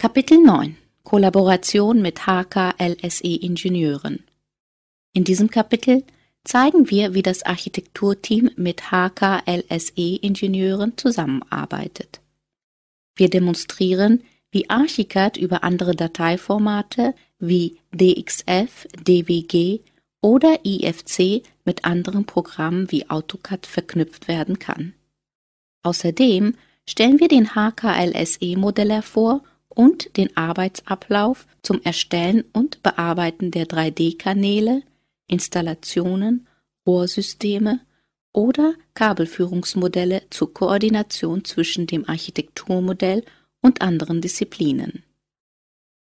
Kapitel 9 Kollaboration mit HKLSE-Ingenieuren In diesem Kapitel zeigen wir, wie das Architekturteam mit HKLSE-Ingenieuren zusammenarbeitet. Wir demonstrieren, wie Archicad über andere Dateiformate wie DXF, DWG oder IFC mit anderen Programmen wie AutoCAD verknüpft werden kann. Außerdem stellen wir den HKLSE-Modeller vor und den Arbeitsablauf zum Erstellen und Bearbeiten der 3D-Kanäle, Installationen, Rohrsysteme oder Kabelführungsmodelle zur Koordination zwischen dem Architekturmodell und anderen Disziplinen.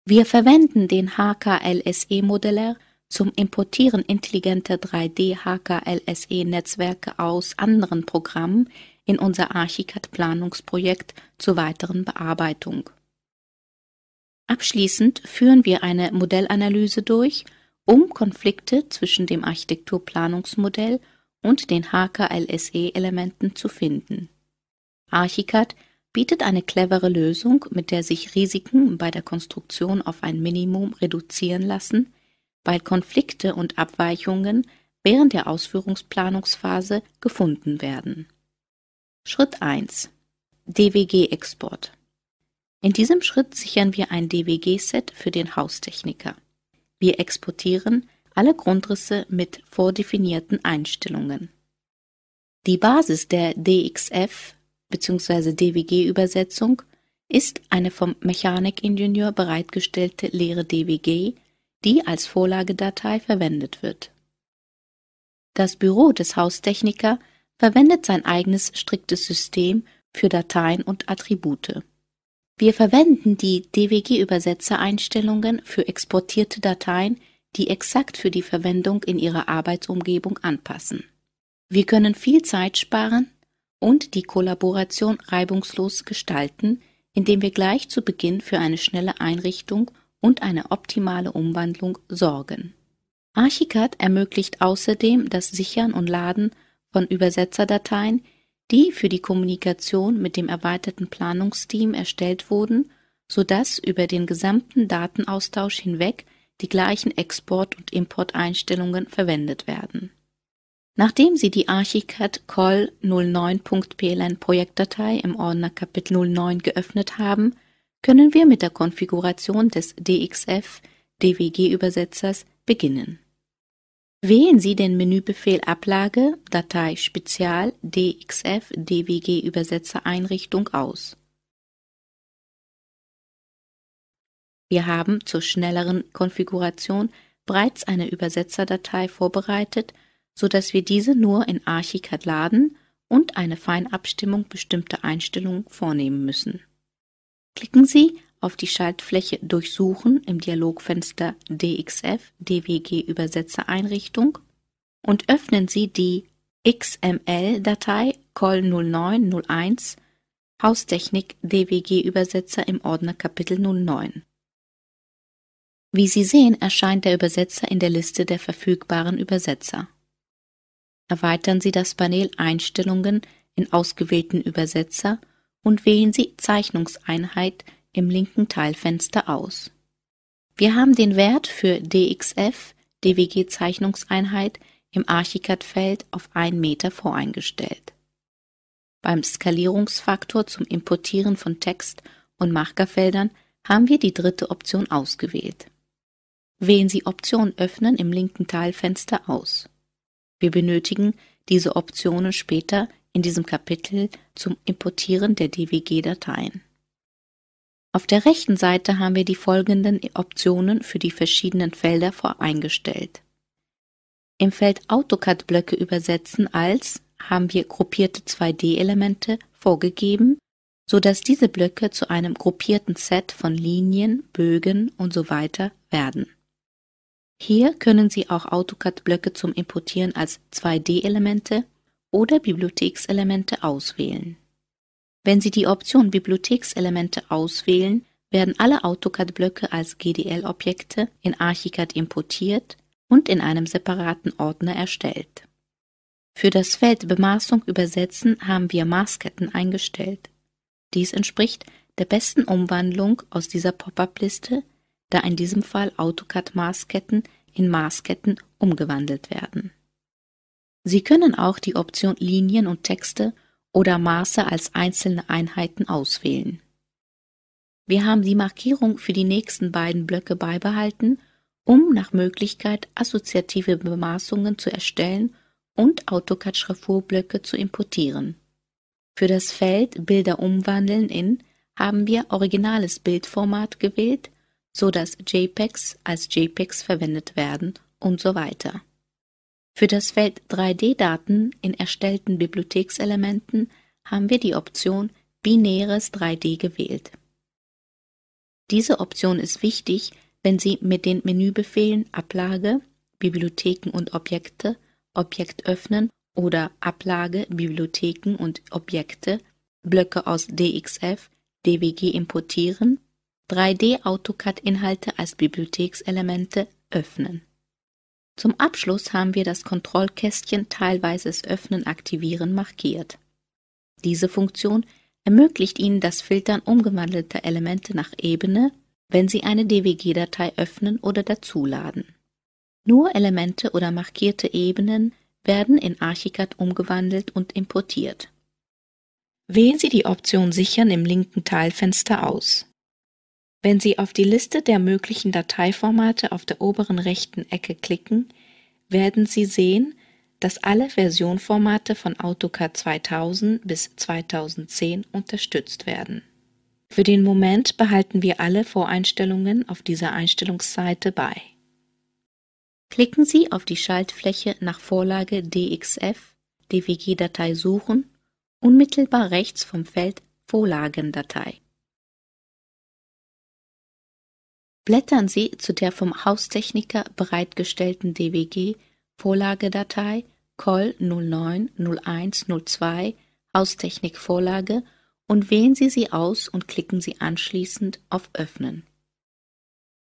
Wir verwenden den HKLSE-Modeller zum Importieren intelligenter 3D-HKLSE-Netzwerke aus anderen Programmen in unser Archicad-Planungsprojekt zur weiteren Bearbeitung. Abschließend führen wir eine Modellanalyse durch, um Konflikte zwischen dem Architekturplanungsmodell und den HKLSE-Elementen zu finden. Archicad bietet eine clevere Lösung, mit der sich Risiken bei der Konstruktion auf ein Minimum reduzieren lassen, weil Konflikte und Abweichungen während der Ausführungsplanungsphase gefunden werden. Schritt 1 DWG-Export in diesem Schritt sichern wir ein DWG-Set für den Haustechniker. Wir exportieren alle Grundrisse mit vordefinierten Einstellungen. Die Basis der DXF bzw. DWG-Übersetzung ist eine vom Mechanikingenieur bereitgestellte leere DWG, die als Vorlagedatei verwendet wird. Das Büro des Haustechniker verwendet sein eigenes striktes System für Dateien und Attribute. Wir verwenden die dwg übersetzereinstellungen für exportierte Dateien, die exakt für die Verwendung in Ihrer Arbeitsumgebung anpassen. Wir können viel Zeit sparen und die Kollaboration reibungslos gestalten, indem wir gleich zu Beginn für eine schnelle Einrichtung und eine optimale Umwandlung sorgen. Archicad ermöglicht außerdem das Sichern und Laden von Übersetzerdateien, die für die Kommunikation mit dem erweiterten Planungsteam erstellt wurden, sodass über den gesamten Datenaustausch hinweg die gleichen Export- und Importeinstellungen verwendet werden. Nachdem Sie die Archicad Call 09.pln Projektdatei im Ordner Kapitel 09 geöffnet haben, können wir mit der Konfiguration des DXF DWG Übersetzers beginnen Wählen Sie den Menübefehl Ablage, Datei Spezial dxf dwg Übersetzereinrichtung aus. Wir haben zur schnelleren Konfiguration bereits eine Übersetzerdatei vorbereitet, so dass wir diese nur in Archicad laden und eine Feinabstimmung bestimmter Einstellungen vornehmen müssen. Klicken Sie auf die Schaltfläche Durchsuchen im Dialogfenster DXF DWG Übersetzer Einrichtung und öffnen Sie die XML-Datei col 0901 Haustechnik DWG Übersetzer im Ordner Kapitel 09. Wie Sie sehen, erscheint der Übersetzer in der Liste der verfügbaren Übersetzer. Erweitern Sie das Panel Einstellungen in ausgewählten Übersetzer und wählen Sie Zeichnungseinheit im linken Teilfenster aus. Wir haben den Wert für DXF, DWG-Zeichnungseinheit, im Archicad-Feld auf 1 Meter voreingestellt. Beim Skalierungsfaktor zum Importieren von Text und Markerfeldern haben wir die dritte Option ausgewählt. Wählen Sie Option Öffnen im linken Teilfenster aus. Wir benötigen diese Optionen später in diesem Kapitel zum Importieren der DWG-Dateien. Auf der rechten Seite haben wir die folgenden Optionen für die verschiedenen Felder voreingestellt. Im Feld AutoCAD-Blöcke übersetzen als haben wir gruppierte 2D-Elemente vorgegeben, so dass diese Blöcke zu einem gruppierten Set von Linien, Bögen und so weiter werden. Hier können Sie auch AutoCAD-Blöcke zum Importieren als 2D-Elemente oder Bibliothekselemente auswählen. Wenn Sie die Option Bibliothekselemente auswählen, werden alle AutoCAD-Blöcke als GDL-Objekte in Archicad importiert und in einem separaten Ordner erstellt. Für das Feld Bemaßung übersetzen haben wir Maßketten eingestellt. Dies entspricht der besten Umwandlung aus dieser Pop-up-Liste, da in diesem Fall AutoCAD-Maßketten in Maßketten umgewandelt werden. Sie können auch die Option Linien und Texte oder Maße als einzelne Einheiten auswählen. Wir haben die Markierung für die nächsten beiden Blöcke beibehalten, um nach Möglichkeit assoziative Bemaßungen zu erstellen und AutoCAD-Schrafurblöcke zu importieren. Für das Feld Bilder umwandeln in haben wir originales Bildformat gewählt, so dass JPEGs als JPEGs verwendet werden und so weiter. Für das Feld 3D-Daten in erstellten Bibliothekselementen haben wir die Option Binäres 3D gewählt. Diese Option ist wichtig, wenn Sie mit den Menübefehlen Ablage, Bibliotheken und Objekte, Objekt öffnen oder Ablage, Bibliotheken und Objekte, Blöcke aus DXF, DWG importieren, 3D AutoCAD-Inhalte als Bibliothekselemente öffnen. Zum Abschluss haben wir das Kontrollkästchen Teilweises Öffnen aktivieren markiert. Diese Funktion ermöglicht Ihnen das Filtern umgewandelter Elemente nach Ebene, wenn Sie eine DWG-Datei öffnen oder dazuladen. Nur Elemente oder markierte Ebenen werden in Archicad umgewandelt und importiert. Wählen Sie die Option Sichern im linken Teilfenster aus. Wenn Sie auf die Liste der möglichen Dateiformate auf der oberen rechten Ecke klicken, werden Sie sehen, dass alle Versionformate von AutoCAD 2000 bis 2010 unterstützt werden. Für den Moment behalten wir alle Voreinstellungen auf dieser Einstellungsseite bei. Klicken Sie auf die Schaltfläche nach Vorlage DXF, DWG-Datei suchen, unmittelbar rechts vom Feld Vorlagendatei. Blättern Sie zu der vom Haustechniker bereitgestellten DWG Vorlagedatei Col 090102 Haustechnik Vorlage und wählen Sie sie aus und klicken Sie anschließend auf Öffnen.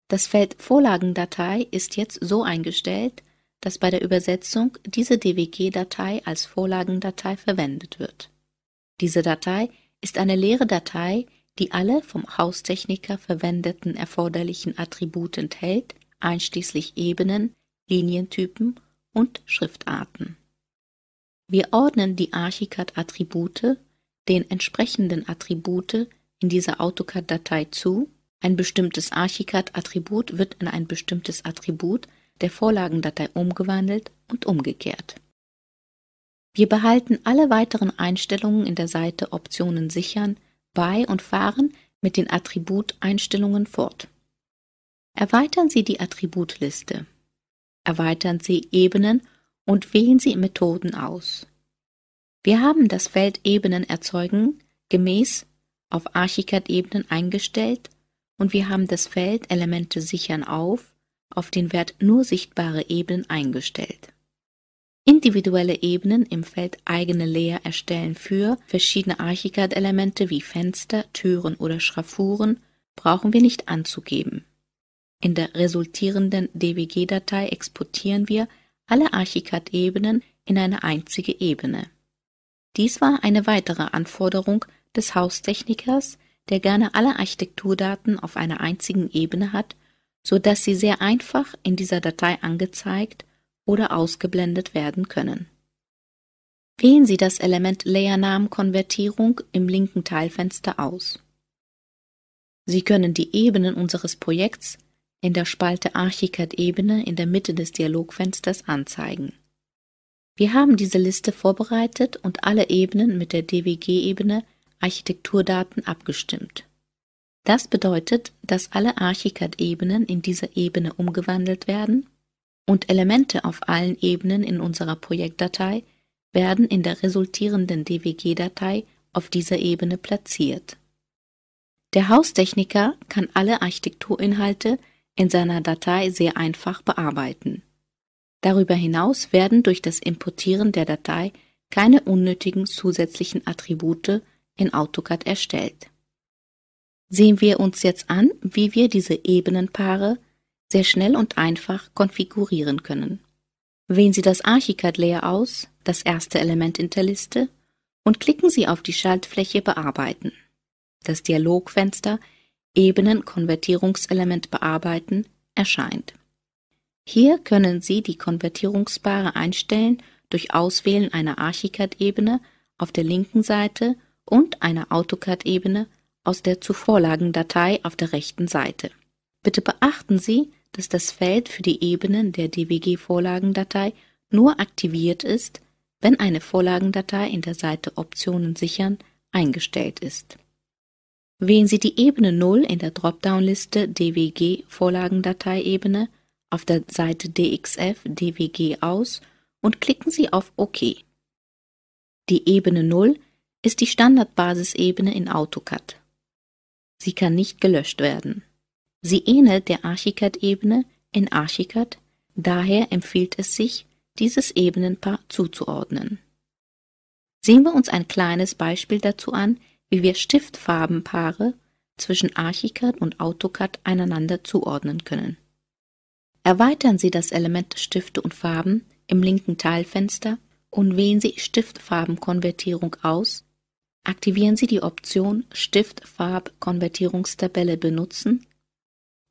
Das Feld Vorlagendatei ist jetzt so eingestellt, dass bei der Übersetzung diese DWG-Datei als Vorlagendatei verwendet wird. Diese Datei ist eine leere Datei, die alle vom Haustechniker verwendeten erforderlichen Attribute enthält, einschließlich Ebenen, Linientypen und Schriftarten. Wir ordnen die ArchiCAD-Attribute den entsprechenden Attribute in dieser AutoCAD-Datei zu. Ein bestimmtes ArchiCAD-Attribut wird in ein bestimmtes Attribut der Vorlagendatei umgewandelt und umgekehrt. Wir behalten alle weiteren Einstellungen in der Seite Optionen sichern bei und fahren mit den Attributeinstellungen fort. Erweitern Sie die Attributliste. Erweitern Sie Ebenen und wählen Sie Methoden aus. Wir haben das Feld Ebenen erzeugen gemäß auf Archicad-Ebenen eingestellt und wir haben das Feld Elemente sichern auf auf den Wert nur sichtbare Ebenen eingestellt individuelle Ebenen im Feld eigene Layer erstellen für verschiedene ArchiCAD-Elemente wie Fenster, Türen oder Schraffuren brauchen wir nicht anzugeben. In der resultierenden DWG-Datei exportieren wir alle ArchiCAD-Ebenen in eine einzige Ebene. Dies war eine weitere Anforderung des Haustechnikers, der gerne alle Architekturdaten auf einer einzigen Ebene hat, so dass sie sehr einfach in dieser Datei angezeigt oder ausgeblendet werden können. Wählen Sie das Element Layernamen-Konvertierung im linken Teilfenster aus. Sie können die Ebenen unseres Projekts in der Spalte Archicad-Ebene in der Mitte des Dialogfensters anzeigen. Wir haben diese Liste vorbereitet und alle Ebenen mit der DWG-Ebene Architekturdaten abgestimmt. Das bedeutet, dass alle Archicad-Ebenen in dieser Ebene umgewandelt werden und Elemente auf allen Ebenen in unserer Projektdatei werden in der resultierenden DWG-Datei auf dieser Ebene platziert. Der Haustechniker kann alle Architekturinhalte in seiner Datei sehr einfach bearbeiten. Darüber hinaus werden durch das Importieren der Datei keine unnötigen zusätzlichen Attribute in AutoCAD erstellt. Sehen wir uns jetzt an, wie wir diese Ebenenpaare sehr schnell und einfach konfigurieren können. Wählen Sie das Archicad Layer aus, das erste Element in der Liste, und klicken Sie auf die Schaltfläche Bearbeiten. Das Dialogfenster Ebenen-Konvertierungselement bearbeiten erscheint. Hier können Sie die Konvertierungsbare einstellen durch Auswählen einer Archicad-Ebene auf der linken Seite und einer AutoCAD-Ebene aus der Zuvorlagendatei auf der rechten Seite. Bitte beachten Sie, dass das Feld für die Ebenen der DWG-Vorlagendatei nur aktiviert ist, wenn eine Vorlagendatei in der Seite Optionen sichern eingestellt ist. Wählen Sie die Ebene 0 in der Dropdown-Liste DWG Vorlagendatei-Ebene auf der Seite DXF DWG aus und klicken Sie auf OK. Die Ebene 0 ist die Standardbasisebene in AutoCAD. Sie kann nicht gelöscht werden. Sie ähnelt der Archikad-Ebene in Archikad, daher empfiehlt es sich, dieses Ebenenpaar zuzuordnen. Sehen wir uns ein kleines Beispiel dazu an, wie wir Stiftfarbenpaare zwischen Archicad und AutoCAD einander zuordnen können. Erweitern Sie das Element Stifte und Farben im linken Teilfenster und wählen Sie Stiftfarbenkonvertierung aus. Aktivieren Sie die Option Stiftfarbkonvertierungstabelle benutzen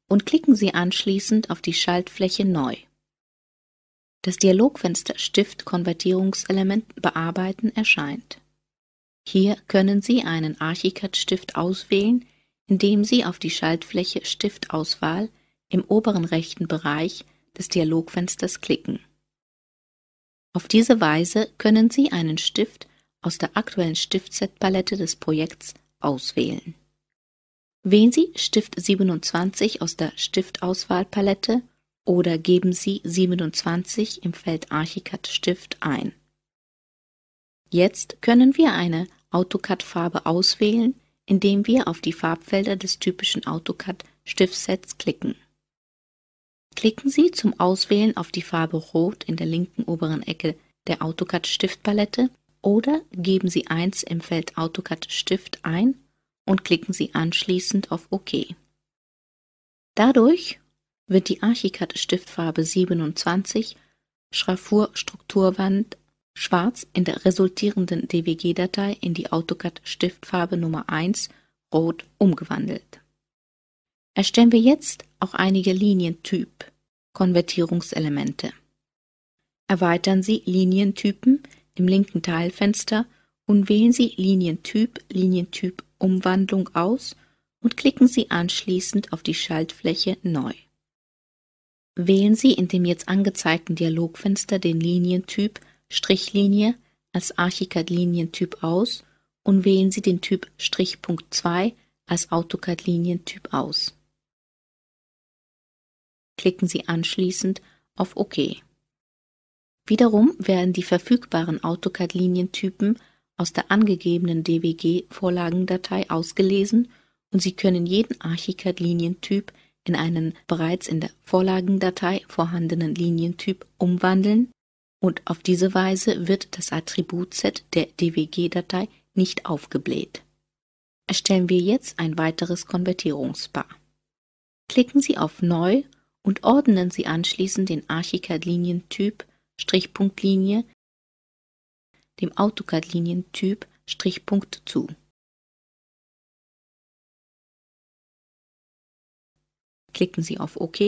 und klicken Sie anschließend auf die Schaltfläche Neu. Das Dialogfenster Stift Konvertierungselement bearbeiten erscheint. Hier können Sie einen Archicad-Stift auswählen, indem Sie auf die Schaltfläche Stiftauswahl im oberen rechten Bereich des Dialogfensters klicken. Auf diese Weise können Sie einen Stift aus der aktuellen Stiftset-Palette des Projekts auswählen. Wählen Sie Stift 27 aus der Stiftauswahlpalette oder geben Sie 27 im Feld Archicad Stift ein. Jetzt können wir eine AutoCAD-Farbe auswählen, indem wir auf die Farbfelder des typischen AutoCAD-Stiftsets klicken. Klicken Sie zum Auswählen auf die Farbe Rot in der linken oberen Ecke der AutoCAD-Stiftpalette oder geben Sie 1 im Feld AutoCAD Stift ein und klicken Sie anschließend auf OK. Dadurch wird die Archicad Stiftfarbe 27 Schraffur Strukturwand schwarz in der resultierenden DWG-Datei in die AutoCAD Stiftfarbe Nummer 1 rot umgewandelt. Erstellen wir jetzt auch einige Linientyp Konvertierungselemente. Erweitern Sie Linientypen im linken Teilfenster und wählen Sie Linientyp Linientyp Umwandlung aus und klicken Sie anschließend auf die Schaltfläche Neu. Wählen Sie in dem jetzt angezeigten Dialogfenster den Linientyp Strichlinie als ArchiCAD-Linientyp aus und wählen Sie den Typ Strichpunkt 2 als AutoCAD-Linientyp aus. Klicken Sie anschließend auf OK. Wiederum werden die verfügbaren AutoCAD-Linientypen aus der angegebenen DWG-Vorlagendatei ausgelesen und Sie können jeden Archicad-Linientyp in einen bereits in der Vorlagendatei vorhandenen Linientyp umwandeln und auf diese Weise wird das Attributset der DWG-Datei nicht aufgebläht. Erstellen wir jetzt ein weiteres Konvertierungspaar. Klicken Sie auf Neu und ordnen Sie anschließend den Archicad-Linientyp Strichpunktlinie dem AutoCAD-Linientyp Strichpunkt zu. Klicken Sie auf OK,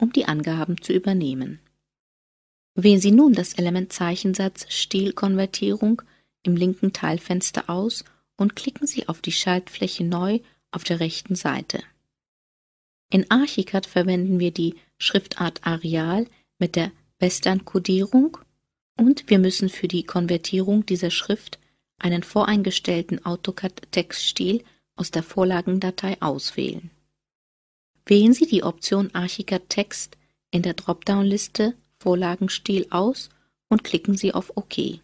um die Angaben zu übernehmen. Wählen Sie nun das Element Zeichensatz Stilkonvertierung im linken Teilfenster aus und klicken Sie auf die Schaltfläche Neu auf der rechten Seite. In Archicad verwenden wir die Schriftart Arial mit der Western-Kodierung und wir müssen für die Konvertierung dieser Schrift einen voreingestellten AutoCAD-Textstil aus der Vorlagendatei auswählen. Wählen Sie die Option Archicad Text in der Dropdown-Liste Vorlagenstil aus und klicken Sie auf OK.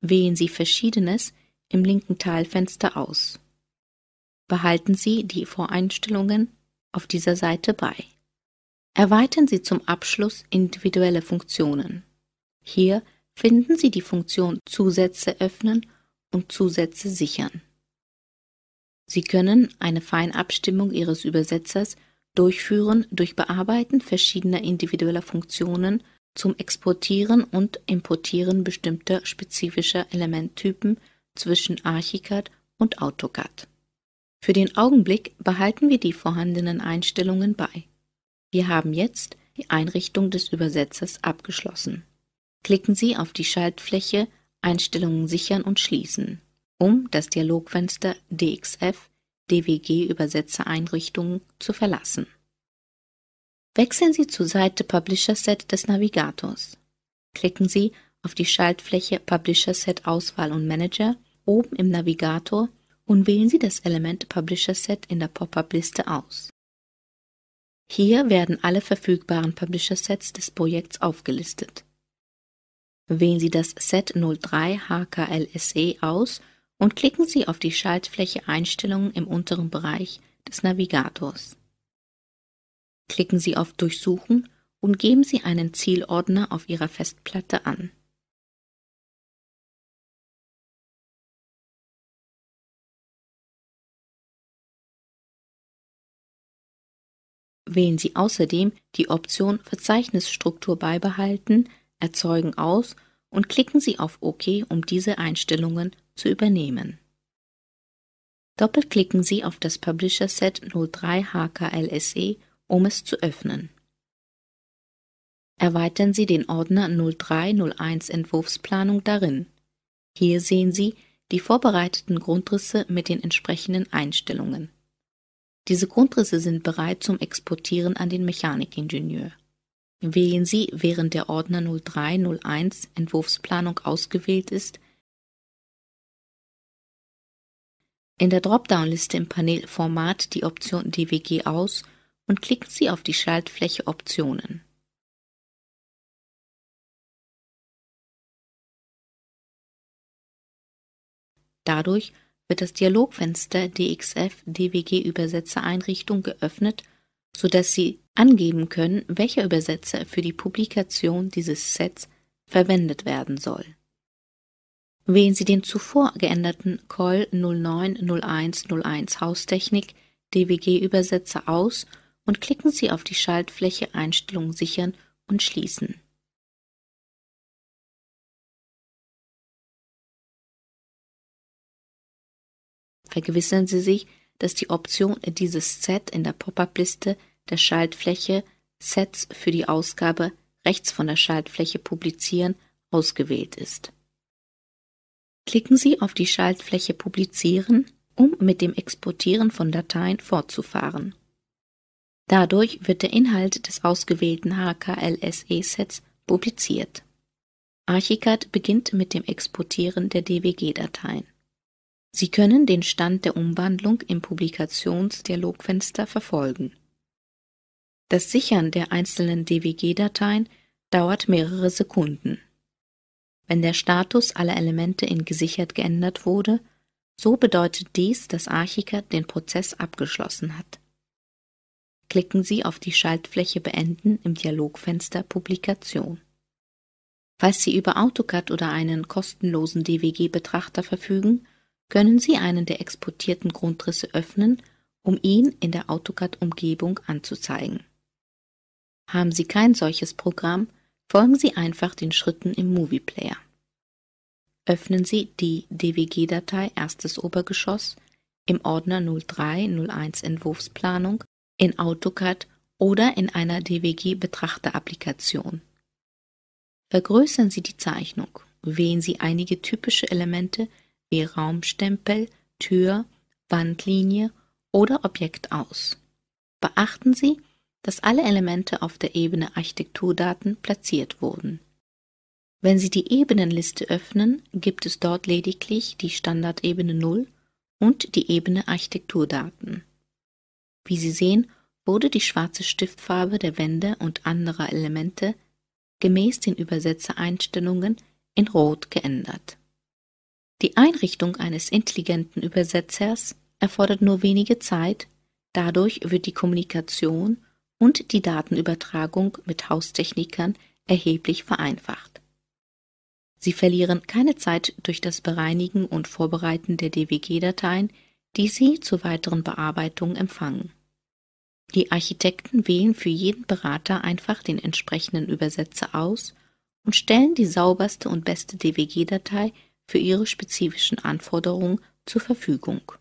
Wählen Sie Verschiedenes im linken Teilfenster aus. Behalten Sie die Voreinstellungen auf dieser Seite bei. Erweitern Sie zum Abschluss individuelle Funktionen. Hier finden Sie die Funktion Zusätze öffnen und Zusätze sichern. Sie können eine Feinabstimmung Ihres Übersetzers durchführen durch Bearbeiten verschiedener individueller Funktionen zum Exportieren und Importieren bestimmter spezifischer Elementtypen zwischen Archicad und AutoCAD. Für den Augenblick behalten wir die vorhandenen Einstellungen bei. Wir haben jetzt die Einrichtung des Übersetzers abgeschlossen klicken Sie auf die Schaltfläche Einstellungen sichern und schließen, um das Dialogfenster DXF DWG Übersetzereinrichtungen zu verlassen. Wechseln Sie zur Seite Publisher Set des Navigators. Klicken Sie auf die Schaltfläche Publisher Set Auswahl und Manager oben im Navigator und wählen Sie das Element Publisher Set in der Pop-up-Liste aus. Hier werden alle verfügbaren Publisher Sets des Projekts aufgelistet. Wählen Sie das Set 03 HKLSE aus und klicken Sie auf die Schaltfläche Einstellungen im unteren Bereich des Navigators. Klicken Sie auf Durchsuchen und geben Sie einen Zielordner auf Ihrer Festplatte an. Wählen Sie außerdem die Option Verzeichnisstruktur beibehalten Erzeugen aus und klicken Sie auf OK, um diese Einstellungen zu übernehmen. Doppelklicken Sie auf das Publisher Set 03 HKLSE, um es zu öffnen. Erweitern Sie den Ordner 0301 Entwurfsplanung darin. Hier sehen Sie die vorbereiteten Grundrisse mit den entsprechenden Einstellungen. Diese Grundrisse sind bereit zum Exportieren an den Mechanikingenieur. Wählen Sie, während der Ordner 0301 Entwurfsplanung ausgewählt ist, in der Dropdown-Liste im Panel Format die Option DWG aus und klicken Sie auf die Schaltfläche Optionen. Dadurch wird das Dialogfenster DXF DWG Übersetzer Einrichtung geöffnet, sodass Sie angeben können, welcher Übersetzer für die Publikation dieses Sets verwendet werden soll. Wählen Sie den zuvor geänderten Call 090101 Haustechnik DWG Übersetzer aus und klicken Sie auf die Schaltfläche Einstellungen sichern und schließen. Vergewissern Sie sich, dass die Option dieses Set in der Pop-up-Liste der Schaltfläche Sets für die Ausgabe rechts von der Schaltfläche Publizieren ausgewählt ist. Klicken Sie auf die Schaltfläche Publizieren, um mit dem Exportieren von Dateien fortzufahren. Dadurch wird der Inhalt des ausgewählten HKLSE-Sets publiziert. Archicad beginnt mit dem Exportieren der DWG-Dateien. Sie können den Stand der Umwandlung im Publikationsdialogfenster verfolgen. Das Sichern der einzelnen DWG-Dateien dauert mehrere Sekunden. Wenn der Status aller Elemente in gesichert geändert wurde, so bedeutet dies, dass Archicad den Prozess abgeschlossen hat. Klicken Sie auf die Schaltfläche Beenden im Dialogfenster Publikation. Falls Sie über AutoCAD oder einen kostenlosen DWG-Betrachter verfügen, können Sie einen der exportierten Grundrisse öffnen, um ihn in der AutoCAD-Umgebung anzuzeigen. Haben Sie kein solches Programm, folgen Sie einfach den Schritten im Movie Player. Öffnen Sie die DWG-Datei erstes Obergeschoss im Ordner 0301 Entwurfsplanung in AutoCAD oder in einer DWG-Betrachter-Applikation. Vergrößern Sie die Zeichnung, wählen Sie einige typische Elemente wie Raumstempel, Tür, Wandlinie oder Objekt aus. Beachten Sie, dass alle Elemente auf der Ebene Architekturdaten platziert wurden. Wenn Sie die Ebenenliste öffnen, gibt es dort lediglich die Standardebene 0 und die Ebene Architekturdaten. Wie Sie sehen, wurde die schwarze Stiftfarbe der Wände und anderer Elemente gemäß den Übersetzereinstellungen in Rot geändert. Die Einrichtung eines intelligenten Übersetzers erfordert nur wenige Zeit, dadurch wird die Kommunikation und die Datenübertragung mit Haustechnikern erheblich vereinfacht. Sie verlieren keine Zeit durch das Bereinigen und Vorbereiten der DWG-Dateien, die Sie zur weiteren Bearbeitung empfangen. Die Architekten wählen für jeden Berater einfach den entsprechenden Übersetzer aus und stellen die sauberste und beste DWG-Datei für ihre spezifischen Anforderungen zur Verfügung.